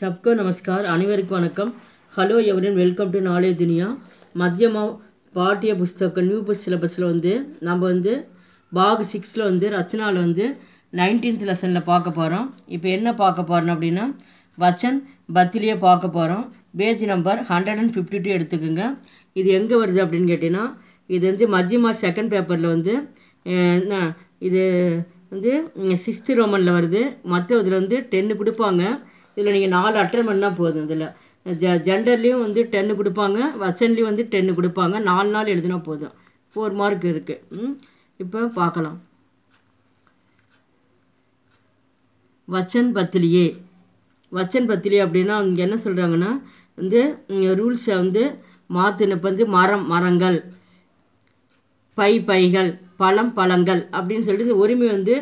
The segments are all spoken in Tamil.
சப்கோ நமஸ்கார் அனைவருக்கும் வணக்கம் ஹலோ எவரின் வெல்கம் டு நாளே துனியா மத்தியமா பாட்டிய புஸ்தகம் நியூ புக் சிலபஸில் வந்து நம்ம வந்து பாக் சிக்ஸில் வந்து ரச்சனாவில் வந்து நைன்டீன்த் லெசனில் பார்க்க போகிறோம் இப்போ என்ன பார்க்க போகிறோம் அப்படின்னா வச்சன் பத்திலேயே பார்க்க போகிறோம் page number hundred and fifty two எடுத்துக்கோங்க இது எங்கே வருது அப்படின்னு கேட்டிங்கன்னா இது வந்து மத்தியமா செகண்ட் பேப்பரில் வந்து இது வந்து சிக்ஸ்த்து ரோமனில் வருது மற்ற இதில் வந்து டென்னு கொடுப்பாங்க இதில் நீங்கள் நாலு அட்டன் பண்ணால் போதும் இதில் ஜ ஜெண்டர்லேயும் வந்து டென்னு கொடுப்பாங்க வசன்லேயும் வந்து டென்னு கொடுப்பாங்க நாலு நாள் எழுதினா போதும் ஃபோர் மார்க் இருக்குது இப்போ பார்க்கலாம் வச்சன் பத்திலியே வச்சன் பத்திலியே அப்படின்னா அவங்க என்ன சொல்கிறாங்கன்னா வந்து ரூல்ஸை வந்து மாற்றினப்போ வந்து மரம் மரங்கள் பை பைகள் பழம் பழங்கள் அப்படின்னு சொல்லிட்டு இந்த உரிமை வந்து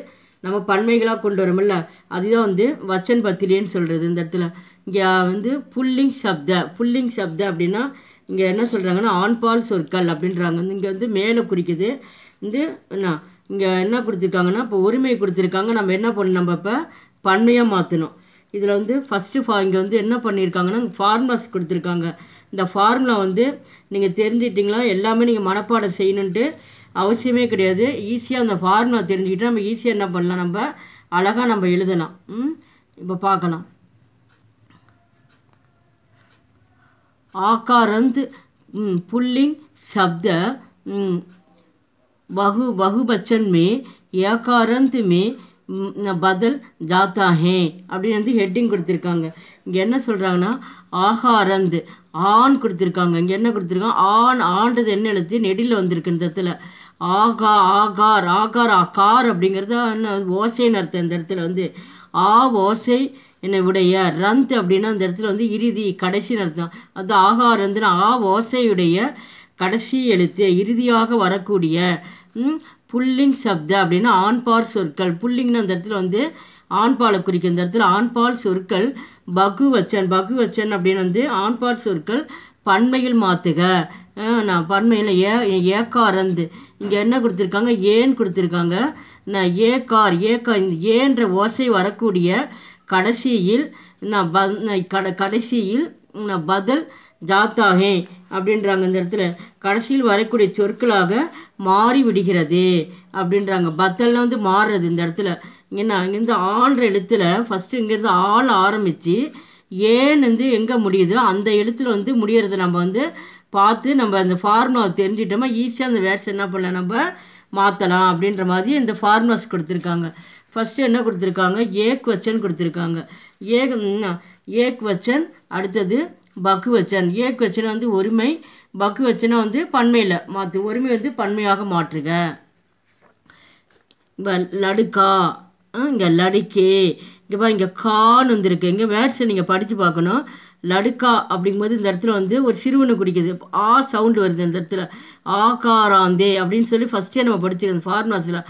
நம்ம பன்மைகளாக கொண்டு வரோம்ல அதுதான் வந்து வச்சன் பத்திரின்னு சொல்கிறது இந்த இடத்துல இங்கே வந்து புல்லிங் சப்த புல்லிங் சப்த அப்படின்னா இங்கே என்ன சொல்கிறாங்கன்னா ஆண்பால் சொற்கள் அப்படின்றாங்க இங்கே வந்து மேலே குறிக்குது வந்து என்ன இங்கே என்ன கொடுத்துருக்காங்கன்னா இப்போ உரிமை கொடுத்துருக்காங்க நம்ம என்ன பண்ணணும் நம்ம இப்போ பன்மையாக மாற்றணும் இதில் வந்து ஃபஸ்ட்டு ஃபா இங்கே வந்து என்ன பண்ணியிருக்காங்கன்னா ஃபார்முலாஸ் கொடுத்துருக்காங்க இந்த ஃபார்முலா வந்து நீங்கள் தெரிஞ்சுக்கிட்டிங்களா எல்லாமே நீங்கள் மனப்பாடம் செய்யணுன்ட்டு அவசியமே கிடையாது ஈஸியாக அந்த ஃபார்முலா தெரிஞ்சுக்கிட்டு நம்ம ஈஸியாக என்ன பண்ணலாம் நம்ம அழகாக நம்ம எழுதலாம் இப்போ பார்க்கலாம் ஆக்காரந்த் புல்லிங் சப்த வகு வகுபட்சன்மே में பதில் ஜாத்தா ஹே அப்படின்னு வந்து ஹெட்டிங் கொடுத்துருக்காங்க இங்கே என்ன சொல்கிறாங்கன்னா ஆகாரந்து ஆண் கொடுத்துருக்காங்க இங்கே என்ன கொடுத்துருக்காங்க ஆண் ஆண்டது என்ன எழுத்து நெடியில் வந்திருக்கு இந்த இடத்துல ஆகா ஆகார் ஆகார் கார் அப்படிங்கிறது என்ன ஓசைன்னு அர்த்தம் இந்த இடத்துல வந்து ஆ ஓசை என்னை உடைய ரந்த் அப்படின்னா அந்த இடத்துல வந்து இறுதி கடைசின்னு அர்த்தம் அது ஆகார் ஆ ஓசையுடைய கடைசி எழுத்து இறுதியாக வரக்கூடிய புல்லிங் சப்த அப்படின்னா ஆண்பால் சொற்கள் புல்லிங்னு அந்த இடத்துல வந்து ஆண்பாலை குறிக்கும் இந்த இடத்துல ஆண்பால் சொற்கள் பகுவச்சன் பகுவச்சன் அப்படின்னு வந்து ஆண்பால் சொற்கள் பன்மையில் மாற்றுக நான் பன்மையில் ஏ ஏக்காரந்து இங்கே என்ன கொடுத்துருக்காங்க ஏன் கொடுத்துருக்காங்க நான் ஏக்கார் ஏக்கா இந்த ஏன்ற ஓசை வரக்கூடிய கடைசியில் நான் ப கடைசியில் நான் பதில் ஜாத்தாகே அப்படின்றாங்க இந்த இடத்துல கடைசியில் வரக்கூடிய சொற்களாக மாறி விடுகிறது அப்படின்றாங்க பத்தல்லாம் வந்து மாறுறது இந்த இடத்துல ஏன்னா இங்கேருந்து ஆள்ற எழுத்தில் ஃபஸ்ட்டு இங்கேருந்து ஆள் ஆரம்பித்து ஏன் வந்து எங்கே முடியுதோ அந்த எழுத்தில் வந்து முடியறது நம்ம வந்து பார்த்து நம்ம அந்த ஃபார்முலாவை தெரிஞ்சிட்டோமா ஈஸியாக அந்த வேர்ட்ஸ் என்ன பண்ணலாம் நம்ம மாற்றலாம் அப்படின்ற மாதிரி இந்த ஃபார்முலாஸ் கொடுத்துருக்காங்க ஃபஸ்ட்டு என்ன கொடுத்துருக்காங்க ஏ கொச்சன் கொடுத்துருக்காங்க ஏ ஏ கொச்சன் அடுத்தது பக்கு வச்சன் ஏக்கு வச்சனை வந்து ஒருமை பக்கு வச்சனை வந்து பன்மையில் மாற்று ஒருமை வந்து பன்மையாக மாற்றுக இப்போ லடுக்கா இங்கே லடுக்கே இங்கே பாருங்க இங்கே கான்னு வந்திருக்கு இங்கே வேர்ட்ஸை நீங்கள் படித்து பார்க்கணும் லடுக்கா அப்படிங்கும்போது இந்த இடத்துல வந்து ஒரு சிறுவனை குடிக்குது ஆ சவுண்டு வருது இந்த இடத்துல ஆகாராந்தே அப்படின்னு சொல்லி ஃபஸ்ட்டே நம்ம படிச்சிருக்கோம் ஃபார்மாஸில்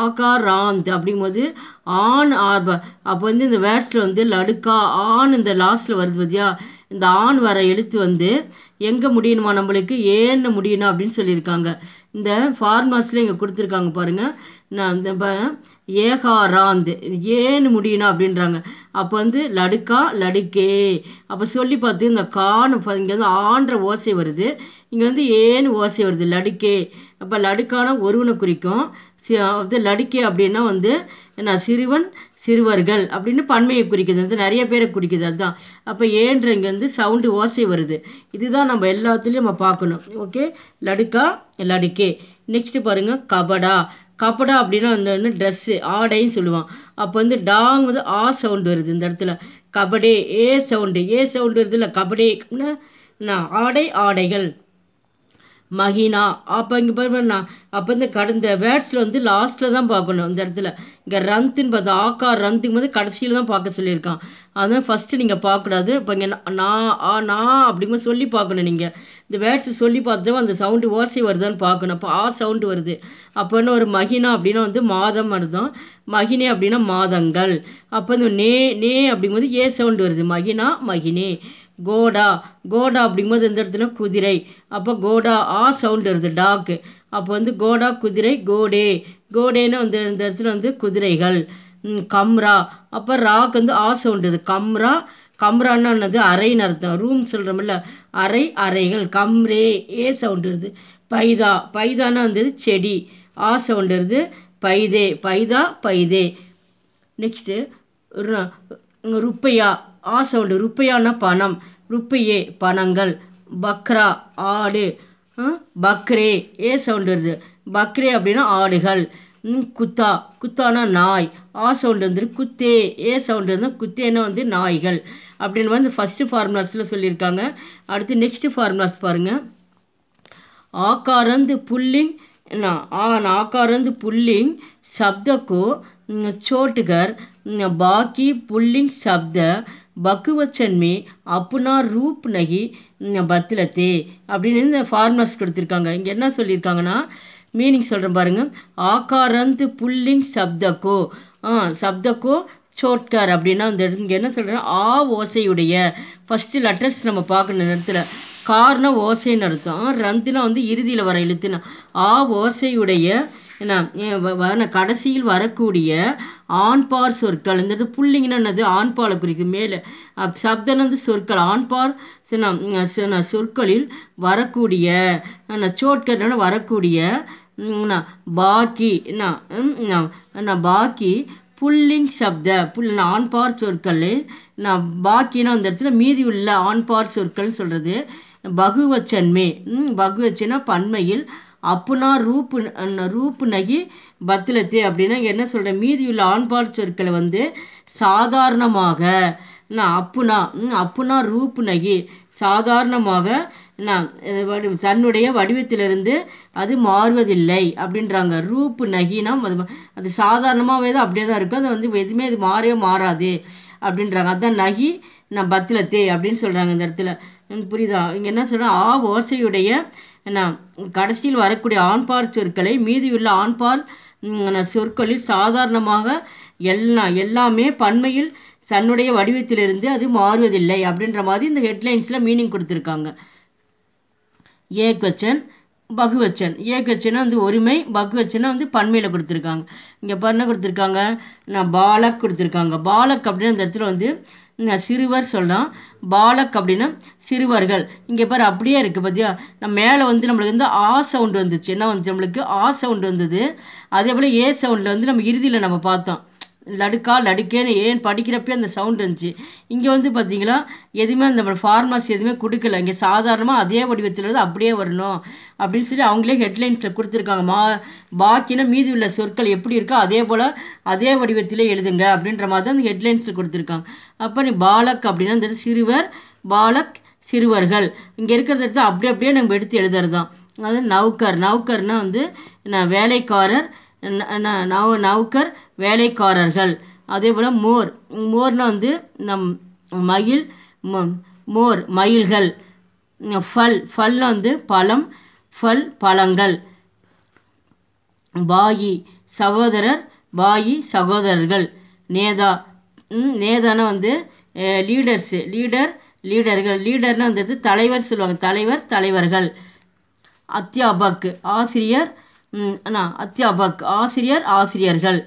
ஆகாராந்த் அப்படிங்கும்போது ஆண் ஆர்ப அப்போ வந்து இந்த வேர்ட்ஸில் வந்து லடுக்கா ஆண் இந்த லாஸ்ட்டில் வருது பார்த்தியா இந்த ஆண் வர எழுத்து வந்து எங்கே முடியணுமா நம்மளுக்கு ஏன்னு முடியணும் அப்படின்னு சொல்லியிருக்காங்க இந்த ஃபார்மர்ஸில் இங்கே கொடுத்துருக்காங்க பாருங்கள் நான் இந்த ராந்து ஏன்னு முடியணும் அப்படின்றாங்க அப்போ வந்து லடுக்கா லடுக்கே அப்போ சொல்லி பார்த்து இந்த கான்னு இங்கே வந்து ஆன்ற ஓசை வருது இங்கே வந்து ஏன்னு ஓசை வருது லடுக்கே அப்போ லடுக்கான ஒருவனை குறிக்கும் லடுக்கே அப்படின்னா வந்து என்ன சிறுவன் சிறுவர்கள் அப்படின்னு பன்மையை குறிக்கிறது வந்து நிறைய பேரை குறிக்குது அதுதான் அப்போ ஏன்ற இங்கே வந்து சவுண்டு ஓசை வருது இதுதான் நம்ம எல்லாத்துலேயும் நம்ம பார்க்கணும் ஓகே லடுக்கா லடுக்கே நெக்ஸ்ட்டு பாருங்கள் கபடா கபடா அப்படின்னா வந்து ட்ரெஸ்ஸு ஆடைன்னு சொல்லுவான் அப்போ வந்து டாங் வந்து ஆ சவுண்டு வருது இந்த இடத்துல கபடே ஏ சவுண்டு ஏ சவுண்டு வருது இல்லை கபடே ஆடை ஆடைகள் மகினா அப்போ இங்கே நான் அப்போ இந்த கடந்த வேர்ட்ஸில் வந்து லாஸ்ட்டில் தான் பார்க்கணும் இந்த இடத்துல இங்கே ரந்துன்னு பார்த்தா ஆக்கா ரந்துக்கு வந்து கடைசியில் தான் பார்க்க சொல்லியிருக்கான் அதனால் ஃபஸ்ட்டு நீங்கள் பார்க்கக்கூடாது இப்போ இங்கே நான் ஆ நான் அப்படிங்கும்போது சொல்லி பார்க்கணும் நீங்கள் இந்த வேர்ட்ஸ் சொல்லி பார்த்து அந்த சவுண்டு ஓசை வருதான்னு பார்க்கணும் அப்போ ஆ சவுண்டு வருது அப்போன்னு ஒரு மகினா அப்படின்னா வந்து மாதம் வருதம் மகினே அப்படின்னா மாதங்கள் அப்போ இந்த நே நே அப்படிங்கும்போது ஏ சவுண்டு வருது மகினா மகினே கோடா கோடா அப்படிங்கும்போது எந்த இடத்துல குதிரை அப்போ கோடா ஆ சவுண்ட் வருது டாக்கு அப்போ வந்து கோடா குதிரை கோடே கோடேன்னு வந்து இந்த இடத்துல வந்து குதிரைகள் கம்ரா அப்போ ராக்கு வந்து ஆ சவுண்ட் வருது கம்ரா கம்ரான்னு என்னது அறைன்னு அர்த்தம் ரூம் சொல்கிறோம்ல அறை அறைகள் கம்ரே ஏ சவுண்ட் வருது பைதா பைதானா வந்தது செடி ஆ சவுண்ட் வருது பைதே பைதா பைதே நெக்ஸ்ட்டு ருப்பையா ஆ சவுண்டு ருப்பையான பணம் ருப்பையே பணங்கள் பக்ரா ஆடு பக்ரே ஏ சவுண்டு பக்ரே அப்படின்னா ஆடுகள் குத்தா குத்தானா நாய் ஆ சவுண்டு வந்துரு குத்தே ஏ சவுண்டு இருந்தால் குத்தேன்னா வந்து நாய்கள் அப்படின்னு வந்து ஃபஸ்ட்டு ஃபார்முலாஸில் சொல்லியிருக்காங்க அடுத்து நெக்ஸ்ட்டு ஃபார்முலாஸ் பாருங்கள் ஆக்காரந்து புல்லிங் ஆன் ஆக்காரந்து புல்லிங் சப்தக்கோ சோட்டுகர் பாக்கி புல்லிங் சப்த பக்குவச்சன் அப்புனா ரூப் நகி பத்திலத்தே அப்படின்னு இந்த ஃபார்மர்ஸ் கொடுத்துருக்காங்க இங்கே என்ன சொல்லியிருக்காங்கன்னா மீனிங் சொல்கிறேன் பாருங்கள் ஆக்காரந்து புல்லிங் சப்தக்கோ ஆ சப்தக்கோ சோட்கார் அப்படின்னா அந்த இங்கே என்ன சொல்கிறேன் ஆ ஓசையுடைய ஃபஸ்ட்டு லெட்டர்ஸ் நம்ம பார்க்கணும் நேரத்தில் இடத்துல கார்னா ஓசைன்னு அர்த்தம் ரந்துனா வந்து இறுதியில் வர எழுத்துனா ஆ ஓசையுடைய என்ன கடைசியில் வரக்கூடிய ஆண்பார் சொற்கள்ங்கிறது புள்ளிங்கன்னா என்னது ஆண்பாலை குறிக்கும் மேலே சப்தனந்து சொற்கள் ஆண்பார் சொற்களில் வரக்கூடிய சோட்கள்னா வரக்கூடிய பாக்கி என்ன பாக்கி புல்லிங் சப்த புல் ஆண்பார் சொற்கள் நான் பாக்கினா அந்த இடத்துல மீதி உள்ள ஆண்பார் சொற்கள் சொல்கிறது பகுவச்சன்மை பகுவச்சன்னா பன்மையில் அப்புனா ரூப்பு ரூப்பு நகி பத்திலத்து அப்படின்னா என்ன சொல்கிறேன் மீதியுள்ள ஆண்பால் சொற்களை வந்து சாதாரணமாக நான் அப்புனா அப்புனா ரூப்பு நகி சாதாரணமாக நான் தன்னுடைய வடிவத்திலிருந்து அது மாறுவதில்லை அப்படின்றாங்க ரூப்பு நகினம் அது அது சாதாரணமாகவே தான் அப்படியே தான் இருக்கும் அது வந்து எதுவுமே அது மாறவே மாறாது அப்படின்றாங்க அதுதான் நகி நான் பத்திலத்தே அப்படின்னு சொல்கிறாங்க இந்த இடத்துல புரியுதா இங்கே என்ன சொல்கிறேன் ஆ ஓசையுடைய என்ன கடைசியில் வரக்கூடிய ஆண்பார் சொற்களை மீதியுள்ள ஆண்பால் சொற்களில் சாதாரணமாக எல்லாம் எல்லாமே பன்மையில் தன்னுடைய வடிவத்திலிருந்து அது மாறுவதில்லை அப்படின்ற மாதிரி இந்த ஹெட்லைன்ஸில் மீனிங் கொடுத்துருக்காங்க ஏ கொச்சன் பகுவச்சன் ஏகச்சனா வந்து ஒருமை பகுவச்சனா வந்து பன்மையில் கொடுத்துருக்காங்க இங்கே பண்ண கொடுத்துருக்காங்க நான் பாலக் கொடுத்துருக்காங்க பாலக் அப்படின்னு அந்த இடத்துல வந்து நான் சிறுவர் சொல்லலாம் பாலக் அப்படின்னா சிறுவர்கள் இங்கே பாரு அப்படியே இருக்குது பார்த்தியா நம்ம மேலே வந்து நம்மளுக்கு வந்து ஆ சவுண்டு வந்துச்சு என்ன வந்துச்சு நம்மளுக்கு ஆ சவுண்டு வந்தது அதே போல் ஏ சவுண்டில் வந்து நம்ம இறுதியில் நம்ம பார்த்தோம் லடுக்கா லடுக்கேன்னு ஏன் படிக்கிறப்பே அந்த சவுண்ட் இருந்துச்சு இங்கே வந்து பார்த்தீங்கன்னா எதுவுமே அந்த ஃபார்மர்ஸ் எதுவுமே கொடுக்கல இங்கே சாதாரணமாக அதே வடிவத்தில் இருந்து அப்படியே வரணும் அப்படின்னு சொல்லி அவங்களே ஹெட்லைன்ஸில் கொடுத்துருக்காங்க மா பாக்கினா மீதி உள்ள சொற்கள் எப்படி இருக்கோ அதே போல் அதே வடிவத்தில் எழுதுங்க அப்படின்ற மாதிரி தான் அந்த ஹெட்லைன்ஸில் கொடுத்துருக்காங்க அப்போ நீ பாலக் அப்படின்னா அந்த சிறுவர் பாலக் சிறுவர்கள் இங்கே இருக்கிறத எடுத்து அப்படியே அப்படியே நம்ம எடுத்து எழுதுறது தான் அது நவுக்கர் நவுக்கர்னால் வந்து வேலைக்காரர் நவ நவுக்கர் வேலைக்காரர்கள் அதே போல் மோர் மோர்னால் வந்து நம் மயில் மோர் மயில்கள் ஃபல் ஃபல்ல வந்து பழம் ஃபல் பழங்கள் பாயி சகோதரர் பாயி சகோதரர்கள் நேதா நேதானா வந்து லீடர்ஸு லீடர் லீடர்கள் லீடர்னால் வந்து தலைவர் சொல்லுவாங்க தலைவர் தலைவர்கள் அத்தியாபக் ஆசிரியர் அத்தியாபக் ஆசிரியர் ஆசிரியர்கள்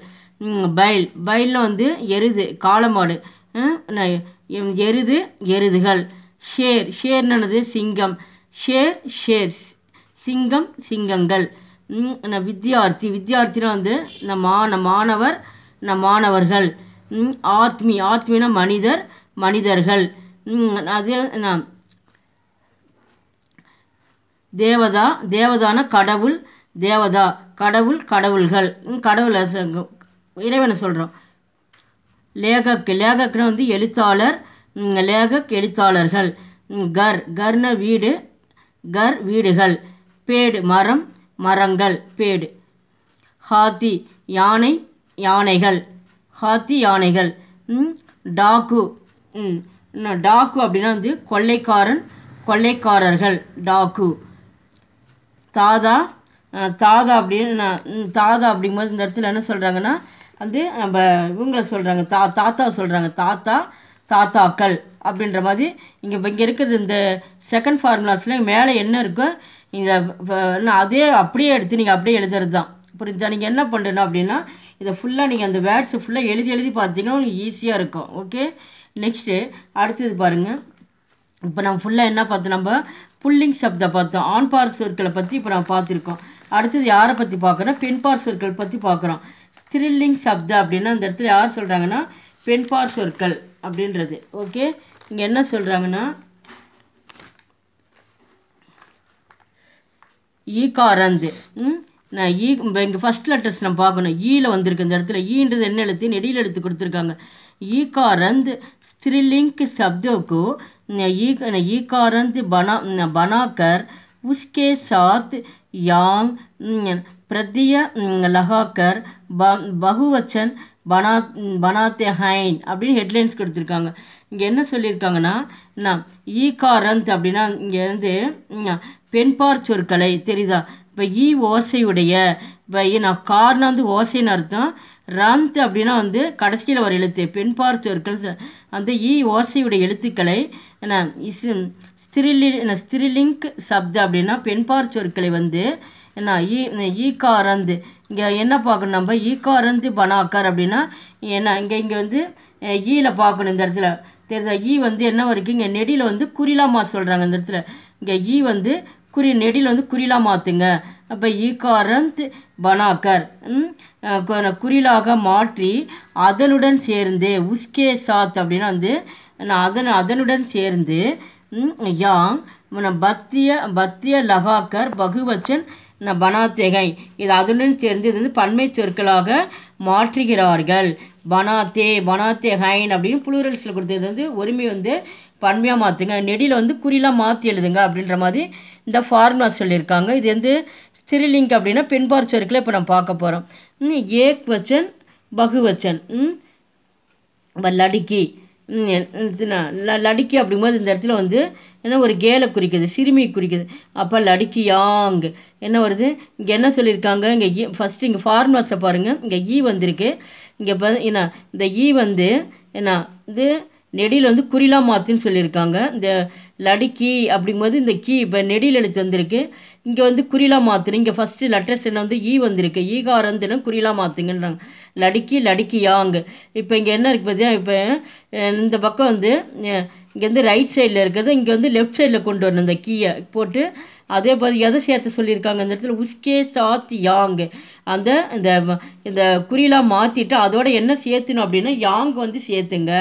பயல் பயலில் வந்து எருது காலமாடு எருது எருதுகள் ஷேர் ஷேர்னது சிங்கம் ஷேர் ஷேர் சிங்கம் சிங்கங்கள் வித்யார்த்தி வித்யார்த்தினா வந்து நம் மான மாணவர் நம் மாணவர்கள் ஆத்மி ஆத்மினா மனிதர் மனிதர்கள் அது தேவதா தேவதான கடவுள் தேவதா கடவுள் கடவுள்கள் கடவுள் இறைவனை சொல்கிறோம் லேகக் லேகக்னு வந்து எழுத்தாளர் லேகக் எழுத்தாளர்கள் கர் கர்ன வீடு கர் வீடுகள் பேடு மரம் மரங்கள் பேடு ஹாத்தி யானை யானைகள் ஹாத்தி யானைகள் டாக்கு டாக்கு அப்படின்னா வந்து கொள்ளைக்காரன் கொள்ளைக்காரர்கள் டாக்கு தாதா தாதா அப்படின்னு தாதா அப்படிங்கும்போது இந்த இடத்துல என்ன சொல்கிறாங்கன்னா வந்து நம்ம இவங்களை சொல்கிறாங்க தா தாத்தா சொல்கிறாங்க தாத்தா தாத்தாக்கள் அப்படின்ற மாதிரி இங்கே இங்கே இருக்கிறது இந்த செகண்ட் ஃபார்முலாஸில் மேலே என்ன இருக்கோ இந்த அதே அப்படியே எடுத்து நீங்கள் அப்படியே எழுதுறது தான் புரிஞ்சா நீங்கள் என்ன பண்ணணும் அப்படின்னா இதை ஃபுல்லாக நீங்கள் அந்த வேர்ட்ஸ் ஃபுல்லாக எழுதி எழுதி பார்த்தீங்கன்னா உங்களுக்கு ஈஸியாக இருக்கும் ஓகே நெக்ஸ்ட்டு அடுத்தது பாருங்கள் இப்போ நம்ம ஃபுல்லாக என்ன பார்த்தோம் நம்ம புல்லிங் சப்தை பார்த்தோம் ஆண்பார் சொற்களை பற்றி இப்போ நம்ம பார்த்துருக்கோம் அடுத்தது யாரை பற்றி பார்க்குறோம் பெண்பார் சொற்கள் பற்றி பார்க்குறோம் ஸ்திரில்லிங் சப்த அப்படின்னா அந்த இடத்துல யார் சொல்கிறாங்கன்னா பெண்பார் சொற்கள் அப்படின்றது ஓகே இங்கே என்ன சொல்கிறாங்கன்னா ஈகாரந்து நான் ஈ இப்போ இங்கே ஃபஸ்ட் லெட்டர்ஸ் நான் பார்க்கணும் ஈயில் வந்திருக்கு இந்த இடத்துல ஈன்றது என்ன எழுத்து நெடியில் எடுத்து கொடுத்துருக்காங்க ஈகாரந்த் ஸ்திரிலிங்க் சப்தோக்கு ஈ ஈகாரந்த் பனா பனாக்கர் உஸ்கே சாத் யாங் பிரத்திய லகாக்கர் ப பகுவச்சன் பனா பனாத்தே ஹைன் அப்படின்னு ஹெட்லைன்ஸ் கொடுத்துருக்காங்க இங்கே என்ன சொல்லியிருக்காங்கன்னா நான் ஈகாரந்த் அப்படின்னா இங்கே வந்து பெண்பார் சொற்களை தெரியுதா இப்போ ஈ ஓசையுடைய இப்போ நான் கார்னா வந்து ஓசைன்னு அர்த்தம் ரந்த் அப்படின்னா வந்து கடைசியில் ஒரு எழுத்து பெண்பார் சொற்கள் அந்த ஈ ஓசையுடைய எழுத்துக்களை என்ன ஸ்திரிலி ஸ்திரிலிங்க் சப்த அப்படின்னா பெண்பார் சொற்களை வந்து என்ன ஈ காரந்து இங்கே என்ன பார்க்கணும் நம்ம ஈக்காரந்து பனாக்கார் அப்படின்னா என்ன இங்கே இங்கே வந்து ஈயில் பார்க்கணும் இந்த இடத்துல தெரியுது ஈ வந்து என்ன வரைக்கும் இங்கே நெடியில் வந்து குறிலாமா சொல்கிறாங்க இந்த இடத்துல இங்கே ஈ வந்து குறி நெடியில் வந்து குறிலா மாற்றுங்க அப்போ ஈகாரந்த் பனாக்கர் குறிலாக மாற்றி அதனுடன் சேர்ந்து உஸ்கே சாத் அப்படின்னா வந்து அதன் அதனுடன் சேர்ந்து யாங் பக்திய பத்திய லவாக்கர் பகுவச்சன் பனாத்தேகை இது அதனுடன் சேர்ந்து இது வந்து பன்மை சொற்களாக மாற்றுகிறார்கள் பனாத்தே பனாத்தேகைன் அப்படின்னு புளூரல்ஸில் கொடுத்தது வந்து உரிமை வந்து பன்மையாக மாற்றுங்க நெடியில் வந்து குறிலாம் மாற்றி எழுதுங்க அப்படின்ற மாதிரி இந்த ஃபார்முலா சொல்லியிருக்காங்க இது வந்து ஸ்டிரிலிங்க் அப்படின்னா பெண்பார் சொற்களை இப்போ நம்ம பார்க்க போகிறோம் ஏக் வச்சன் பகுவச்சன் லடுக்கி லடுக்கி அப்படிங்கும்போது இந்த இடத்துல வந்து என்ன ஒரு கேலை குறிக்குது சிறுமியை குறிக்குது அப்போ யாங் என்ன வருது இங்கே என்ன சொல்லியிருக்காங்க இங்கே ஈ ஃபஸ்ட்டு இங்கே ஃபார்மர்ஸை பாருங்கள் இங்கே ஈ e வந்திருக்கு இங்கே என்ன இந்த ஈ e வந்து என்ன இது நெடியில் வந்து குறிலா மாத்துன்னு சொல்லியிருக்காங்க இந்த லடுக்கி அப்படிங்கும்போது இந்த கீ இப்போ நெடியில் எழுத்து வந்திருக்கு இங்கே வந்து குறிலா மாத்துன்னு இங்கே ஃபஸ்ட்டு லெட்டர்ஸ் என்ன வந்து ஈ வந்திருக்கு ஈகாரந்துன்னு குறிலா மாத்துங்கன்றாங்க லடுக்கி லடுக்கி யாங்கு இப்போ இங்கே என்ன இருக்குது இப்போ இந்த பக்கம் வந்து இங்கேருந்து ரைட் சைடில் இருக்கிறது இங்கே வந்து லெஃப்ட் சைடில் கொண்டு வரணும் இந்த கீயை போட்டு அதே போல் எதை சேர்த்து சொல்லியிருக்காங்க இந்த இடத்துல உஸ்கே சாத் யாங் அந்த இந்த இந்த குறியெலாம் மாற்றிட்டு அதோட என்ன சேர்த்துணும் அப்படின்னா யாங் வந்து சேர்த்துங்க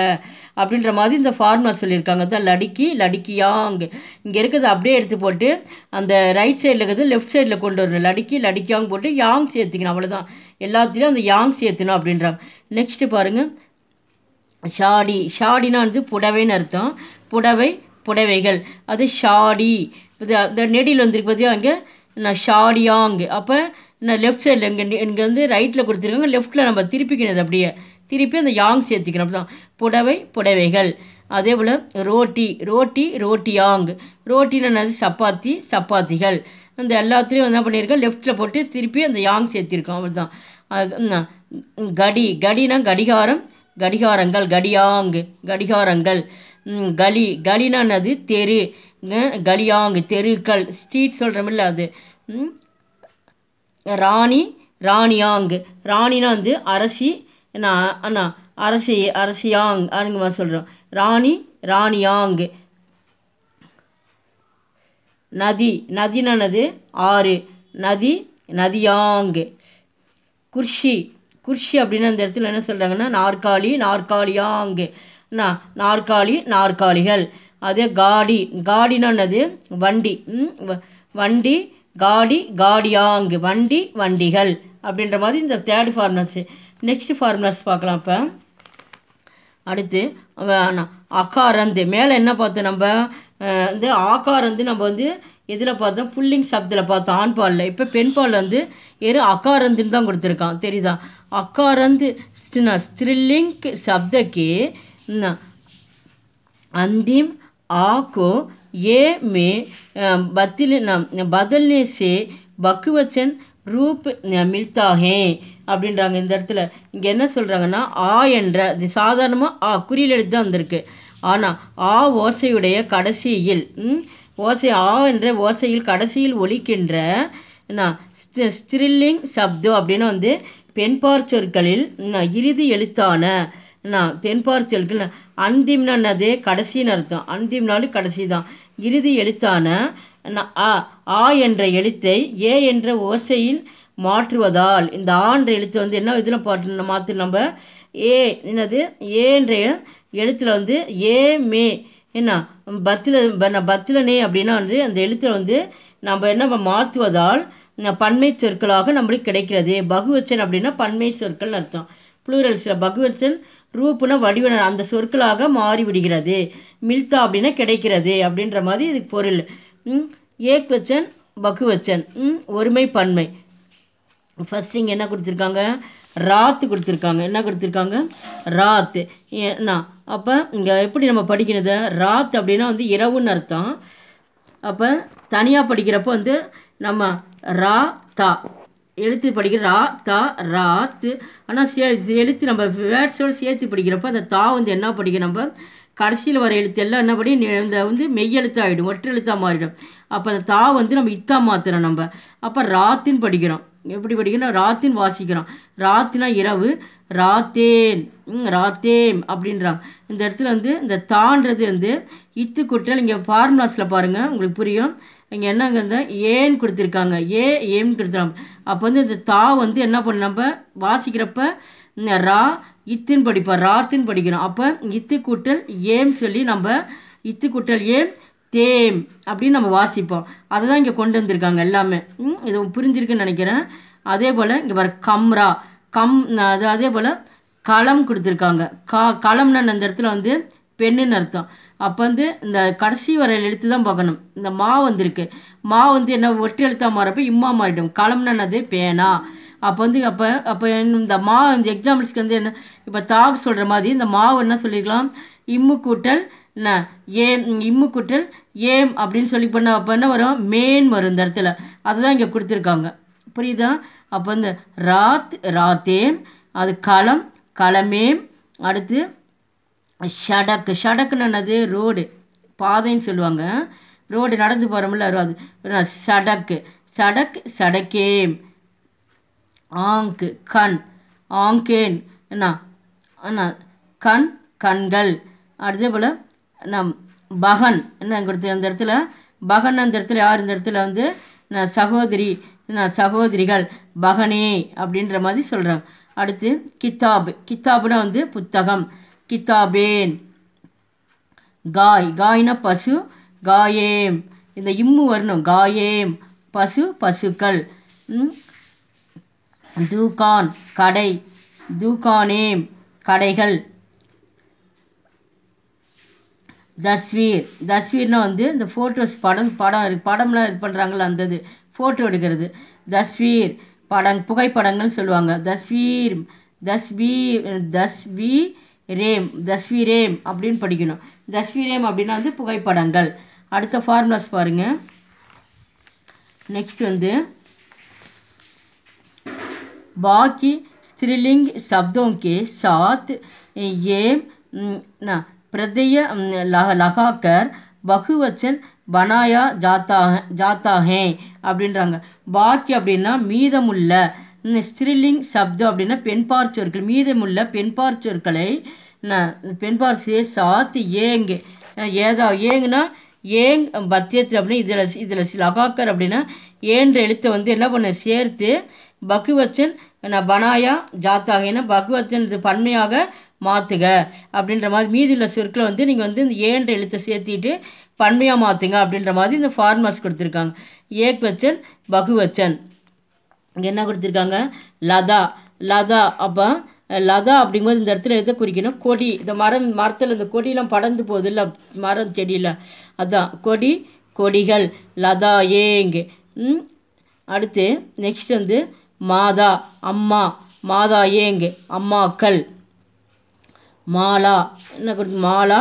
அப்படின்ற மாதிரி இந்த ஃபார்முலா சொல்லியிருக்காங்க தான் லடுக்கி லடுக்கி யாங் இங்கே இருக்கிறது அப்படியே எடுத்து போட்டு அந்த ரைட் சைடில் இருக்கிறது லெஃப்ட் சைடில் கொண்டு வரணும் லடுக்கி லடுக்கியாங் போட்டு யாங் சேர்த்துக்கணும் அவ்வளோதான் எல்லாத்துலேயும் அந்த யாங் சேர்த்துணும் அப்படின்றாங்க நெக்ஸ்ட்டு பாருங்கள் ஷாடி ஷாடினா வந்து புடவைன்னு அர்த்தம் புடவை புடவைகள் அது ஷாடி இது அந்த நெடியில் வந்துருக்கு பார்த்தியா அங்கே நான் ஷாடியாங் அப்போ நான் லெஃப்ட் சைடில் இங்கே இங்கே வந்து ரைட்டில் கொடுத்துருக்காங்க லெஃப்ட்டில் நம்ம திருப்பிக்கணும் அப்படியே திருப்பி அந்த யாங் சேர்த்துக்கணும் அப்படி தான் புடவை புடவைகள் அதே போல் ரோட்டி ரோட்டி ரோட்டி யாங் ரோட்டின்னு சப்பாத்தி சப்பாத்திகள் அந்த எல்லாத்துலேயும் என்ன பண்ணியிருக்கோம் லெஃப்ட்டில் போட்டு திருப்பி அந்த யாங் சேர்த்திருக்கோம் அப்படி தான் கடி கடினா கடிகாரம் கடிகாரங்கள் கடியாங்கு கடிகாரங்கள் கலி கலினானது தெரு கலியாங்கு தெருக்கள் ஸ்ட்ரீட் மாதிரில அது ராணி ராணியாங்கு ராணினா வந்து அரசி நான் அண்ணா அரசி அரசியாங் மாதிரி சொல்கிறோம் ராணி ராணியாங்கு நதி நதினானது ஆறு நதி நதியாங் குர்ஷி குர்ஷி அப்படின்னு அந்த இடத்துல என்ன சொல்கிறாங்கன்னா நாற்காலி நாற்காலியா என்ன நா நாற்காலி நாற்காலிகள் அதே காடி காடினது வண்டி வண்டி காடி காடியாங்கு வண்டி வண்டிகள் அப்படின்ற மாதிரி இந்த தேர்ட் ஃபார்மர்ஸு நெக்ஸ்ட் ஃபார்முலாஸ் பார்க்கலாம் இப்போ அடுத்து அகாரந்து மேலே என்ன பார்த்தோம் நம்ம வந்து ஆகாரந்து நம்ம வந்து எதில் பார்த்தோம் புல்லிங் சப்தில் பார்த்தோம் ஆண் பாலில் இப்போ பெண் பால் வந்து ஏறு அக்காரந்துன்னு தான் கொடுத்துருக்கான் தெரியுதா அக்காரந்து ஸ்த்ரில்லிங் சப்தக்கே அந்திம் आ ஏ மே பத்தில் बदल बदलने से ரூப் மில்தாகே அப்படின்றாங்க இந்த இடத்துல இங்கே என்ன சொல்கிறாங்கன்னா ஆ என்ற இது சாதாரணமாக ஆ குறியில் எடுத்து தான் வந்திருக்கு ஆனால் ஆ ஓசையுடைய கடைசியில் ஓசை ஆ என்ற ஓசையில் கடைசியில் ஒலிக்கின்ற ஸ்த்ரில்லிங் சப்தோ அப்படின்னு வந்து பெண்பார் சொற்களில் இறுதி எழுத்தான பெண்பார் சொற்கள் அந்திம்னது கடைசின்னு அர்த்தம் அந்திம்னாலும் கடைசி தான் இறுதி எழுத்தான அ ஆ என்ற எழுத்தை ஏ என்ற ஓசையில் மாற்றுவதால் இந்த ஆன்ற எழுத்து வந்து என்ன இதில் பாட்டு மாற்று நம்ம ஏ என்னது ஏ என்ற எழுத்தில் வந்து ஏ மே என்ன பத்தில பத்திலனே அப்படின்னா வந்து அந்த எழுத்தை வந்து நம்ம என்ன மாற்றுவதால் பன்மை சொற்களாக நம்மளுக்கு கிடைக்கிறது பகுவச்சன் அப்படின்னா பன்மை சொற்கள்னு அர்த்தம் ப்ளூரல்ஸில் பகுவச்சன் ரூப்புன வடிவன அந்த சொற்களாக மாறிவிடுகிறது மில்தா அப்படின்னா கிடைக்கிறது அப்படின்ற மாதிரி இதுக்கு பொருள் ஏக்வச்சன் பகுவச்சன் ஒருமை பன்மை ஃபஸ்ட் இங்கே என்ன கொடுத்துருக்காங்க ராத்து கொடுத்துருக்காங்க என்ன கொடுத்துருக்காங்க ராத்து என்ன அப்போ இங்கே எப்படி நம்ம படிக்கிறது ராத் அப்படின்னா வந்து இரவுன்னு அர்த்தம் அப்போ தனியாக படிக்கிறப்போ வந்து நம்ம ரா தா எழுத்து படிக்கிற ரா தா ராத்து ஆனால் சே எழுத்து நம்ம வேர்ட்ஸோடு சேர்த்து படிக்கிறப்போ அந்த தா வந்து என்ன படிக்க நம்ம கடைசியில் வர எழுத்து எல்லாம் என்ன படி இந்த வந்து மெய்யெழுத்தாகிடும் ஒற்றெழுத்தாக மாறிடும் அப்போ அந்த தா வந்து நம்ம இத்தா மாற்றுறோம் நம்ம அப்போ ராத்துன்னு படிக்கிறோம் எப்படி படிக்கணும் ராத்தின் வாசிக்கிறோம் ராத்தினா இரவு ராத்தேன் ராத்தேம் அப்படின்றாங்க இந்த இடத்துல வந்து இந்த தான்றது வந்து இத்து குட்டல் இங்கே ஃபார்முலாஸில் பாருங்கள் உங்களுக்கு புரியும் இங்கே என்னங்க இந்த ஏன் கொடுத்துருக்காங்க ஏ ஏம் கொடுத்துருக்காங்க அப்போ வந்து இந்த தா வந்து என்ன பண்ண நம்ம வாசிக்கிறப்ப ரா இத்துன்னு படிப்போம் ராத்துன்னு படிக்கிறோம் அப்போ இத்து கூட்டல் ஏம் சொல்லி நம்ம இத்து கூட்டல் ஏம் தேம் அப்படின்னு நம்ம வாசிப்போம் அதை தான் இங்கே கொண்டு வந்திருக்காங்க எல்லாமே இது புரிஞ்சிருக்குன்னு நினைக்கிறேன் அதே போல் இங்கே பாரு கம்ரா கம் அது அதே போல் களம் கொடுத்துருக்காங்க கா களம்னு அந்த இடத்துல வந்து பெண்ணுன்னு அர்த்தம் அப்போ வந்து இந்த கடைசி வரையில் எழுத்து தான் பார்க்கணும் இந்த மா வந்திருக்கு மா வந்து என்ன ஒற்றை எழுத்தாக மாறப்போ இம்மா மாறிடும் களம்னது பேனா அப்போ வந்து அப்போ அப்போ இந்த மா எக்ஸாம்பிள்ஸ்க்கு வந்து என்ன இப்போ தாக சொல்கிற மாதிரி இந்த மாவு என்ன சொல்லியிருக்கலாம் இம்மு கூட்டல் என்ன ஏம் இம்மு குற்றல் ஏம் அப்படின்னு சொல்லி பண்ண அப்போ என்ன வரும் மேன் வரும் இந்த இடத்துல அதுதான் இங்கே கொடுத்துருக்காங்க புரியுதா அப்போ இந்த ராத் ராத்தேம் அது களம் களமேம் அடுத்து ஷடக்கு ஷடக்குன்னு என்னது ரோடு பாதைன்னு சொல்லுவாங்க ரோடு நடந்து போகிறோம்ல அது சடக்கு சடக் சடக்கேம் ஆங்கு கண் ஆங்கேன் என்ன என்ன கண் கண்கள் அடுத்தே போல் நம் பகன் என்ன கொடுத்த அந்த இடத்துல பகன் அந்த இடத்துல யார் இந்த இடத்துல வந்து நான் சகோதரி நான் சகோதரிகள் பகனே அப்படின்ற மாதிரி சொல்கிறாங்க அடுத்து கித்தாப் கித்தாப்னா வந்து புத்தகம் கித்தாபேன் காய் காய்னா பசு காயேம் இந்த இம்மு வரணும் காயேம் பசு பசுக்கள் தூகான் கடை தூகானேம் கடைகள் தஸ்வீர் தஸ்வீர்னால் வந்து இந்த ஃபோட்டோஸ் படம் படம் படம்லாம் இது பண்ணுறாங்கள அந்த இது ஃபோட்டோ எடுக்கிறது தஸ்வீர் படம் புகைப்படங்கள் சொல்லுவாங்க தஸ்வீர் தஸ்வீ தஸ்வி ரேம் தஸ்வீரேம் ரேம் அப்படின்னு படிக்கணும் தஸ்வி ரேம் அப்படின்னா வந்து புகைப்படங்கள் அடுத்த ஃபார்முலாஸ் பாருங்கள் நெக்ஸ்ட் வந்து பாக்கி ஸ்திரிலிங் சப்தோங்கே சாத் ஏம் प्रत्यय லகாக்கர் பகுவச்சன் பனாயா ஜாத்தாக ஜாத்தாகே அப்படின்றாங்க பாக்கி அப்படின்னா மீதமுள்ள ஸ்ரீலிங் சப்தம் அப்படின்னா பெண்பார் சொற்கள் மீதமுள்ள பெண்பார் சொற்களை பெண்பார் சேர் சாத்து ஏங்கு ஏதா ஏங்குனா ஏங் பத்தியத்தில் அப்படின்னா இதில் இதில் லகாக்கர் அப்படின்னா ஏன்ற எழுத்தை வந்து என்ன பண்ண சேர்த்து பகுவச்சன் பனாயா ஜாத்தாக ஏன்னா பகுவச்சன் பன்மையாக மாற்றுக அப்படின்ற மாதிரி மீதி உள்ள சொற்களை வந்து நீங்கள் வந்து இந்த ஏன்ற எழுத்தை சேர்த்திட்டு பன்மையாக மாற்றுங்க அப்படின்ற மாதிரி இந்த ஃபார்மல்ஸ் கொடுத்துருக்காங்க ஏக் வச்சன் பகுவச்சன் இங்கே என்ன கொடுத்துருக்காங்க லதா லதா அப்போ லதா அப்படிங்கும்போது இந்த இடத்துல எதை குறிக்கணும் கொடி இந்த மரம் மரத்தில் இந்த கொடியெலாம் படர்ந்து போகுது இல்லை மரம் செடியில் அதான் கொடி கொடிகள் லதா ஏங் அடுத்து நெக்ஸ்ட் வந்து மாதா அம்மா மாதா ஏங் அம்மாக்கள் மாலா என்ன கொடுத்து மாலா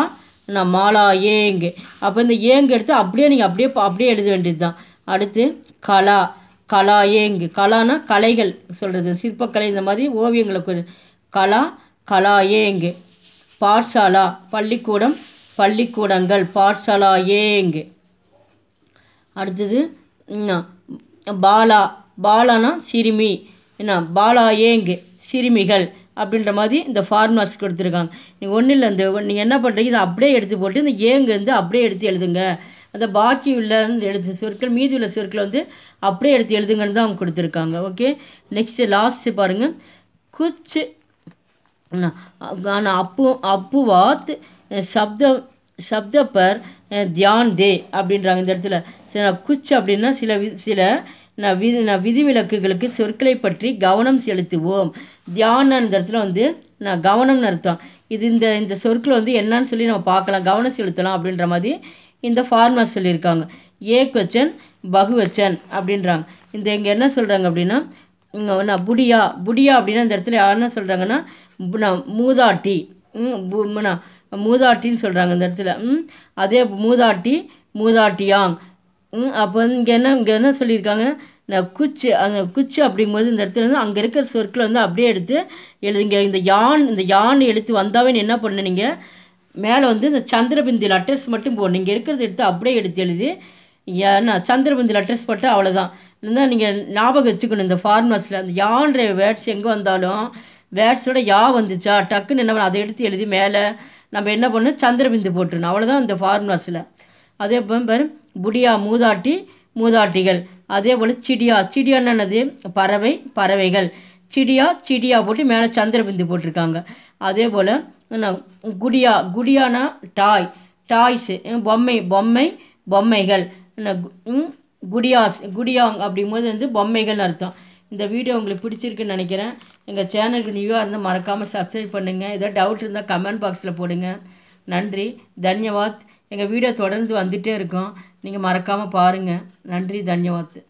நான் மாலா ஏங்கு அப்போ இந்த ஏங்கு எடுத்து அப்படியே நீங்கள் அப்படியே அப்படியே எழுத வேண்டியது தான் அடுத்து கலா கலா ஏங்கு கலானா கலைகள் சொல்கிறது சிற்பக்கலை இந்த மாதிரி ஓவியங்களை கலா கலா ஏங்கு பாட்சாலா பள்ளிக்கூடம் பள்ளிக்கூடங்கள் பாட்சாலா ஏங்கு அடுத்தது பாலா பாலானா சிறுமி என்ன பாலா ஏங்கு சிறுமிகள் அப்படின்ற மாதிரி இந்த ஃபார்முலாஸ் கொடுத்துருக்காங்க நீங்கள் ஒன்றும் இல்லை இந்த நீங்கள் என்ன பண்ணுறீங்க இதை அப்படியே எடுத்து போட்டு இந்த ஏங்கேருந்து அப்படியே எடுத்து எழுதுங்க அந்த பாக்கி உள்ள எழுது சொற்கள் மீதி உள்ள சொற்களை வந்து அப்படியே எடுத்து எழுதுங்கன்னு தான் அவங்க கொடுத்துருக்காங்க ஓகே நெக்ஸ்ட்டு லாஸ்ட்டு பாருங்கள் குச்சு ஆனால் அப்பு அப்புவாத் சப்த சப்தப்பர் தியான் தே அப்படின்றாங்க இந்த இடத்துல குச்சு அப்படின்னா சில வி சில நான் விதி நான் விதிவிலக்குகளுக்கு சொற்களை பற்றி கவனம் செலுத்துவோம் தியானன்ற இடத்துல வந்து நான் கவனம்னு அர்த்தம் இது இந்த இந்த சொற்களை வந்து என்னன்னு சொல்லி நம்ம பார்க்கலாம் கவனம் செலுத்தலாம் அப்படின்ற மாதிரி இந்த ஃபார்மர் சொல்லியிருக்காங்க கொச்சன் பகுவச்சன் அப்படின்றாங்க இந்த இங்கே என்ன சொல்கிறாங்க அப்படின்னா இங்கே நான் புடியா புடியா அப்படின்னா இந்த இடத்துல என்ன சொல்கிறாங்கன்னா மூதாட்டி நான் மூதாட்டின்னு சொல்கிறாங்க இந்த இடத்துல அதே மூதாட்டி மூதாட்டியாங் அப்போ வந்து இங்கே என்ன இங்கே என்ன சொல்லியிருக்காங்க இந்த குச்சு அந்த குச்சு அப்படிங்கும்போது இந்த இடத்துல வந்து அங்கே இருக்கிற சொற்களை வந்து அப்படியே எடுத்து எழுதுங்க இந்த யான் இந்த யான் எழுத்து வந்தாவே என்ன நீங்கள் மேலே வந்து இந்த சந்திரபிந்தி லட்டர்ஸ் மட்டும் போடணும் இங்கே இருக்கிறத எடுத்து அப்படியே எடுத்து எழுதி ஏன்னா சந்திரபிந்தி லெட்டர்ஸ் போட்டு அவ்வளோதான் இருந்தால் நீங்கள் ஞாபகம் வச்சுக்கணும் இந்த ஃபார்மஸில் அந்த யான்ற வேர்ட்ஸ் எங்கே வந்தாலும் வேர்ட்ஸோட யா வந்துச்சா டக்குன்னு என்ன அதை எடுத்து எழுதி மேலே நம்ம என்ன பண்ணணும் சந்திரபிந்து போட்டுருணும் அவ்வளோதான் இந்த ஃபார்மஸில் அதே போல் பாரு புடியா மூதாட்டி மூதாட்டிகள் அதே போல் சிடியா சிடியான்னு என்னது பறவை பறவைகள் சிடியா சிடியா போட்டு மேலே சந்திரபிந்து போட்டிருக்காங்க அதே போல் குடியா குடியானா டாய் டாய்ஸு பொம்மை பொம்மை பொம்மைகள் என்ன குடியாஸ் குடியாங் அப்படிங்கும்போது வந்து பொம்மைகள்னு அர்த்தம் இந்த வீடியோ உங்களுக்கு பிடிச்சிருக்குன்னு நினைக்கிறேன் எங்கள் சேனலுக்கு நியூவாக இருந்தால் மறக்காமல் சப்ஸ்கிரைப் பண்ணுங்கள் எதாவது டவுட் இருந்தால் கமெண்ட் பாக்ஸில் போடுங்க நன்றி தன்யவாத் எங்கள் வீடியோ தொடர்ந்து வந்துகிட்டே இருக்கோம் நீங்கள் மறக்காமல் பாருங்கள் நன்றி தன்யவாத்து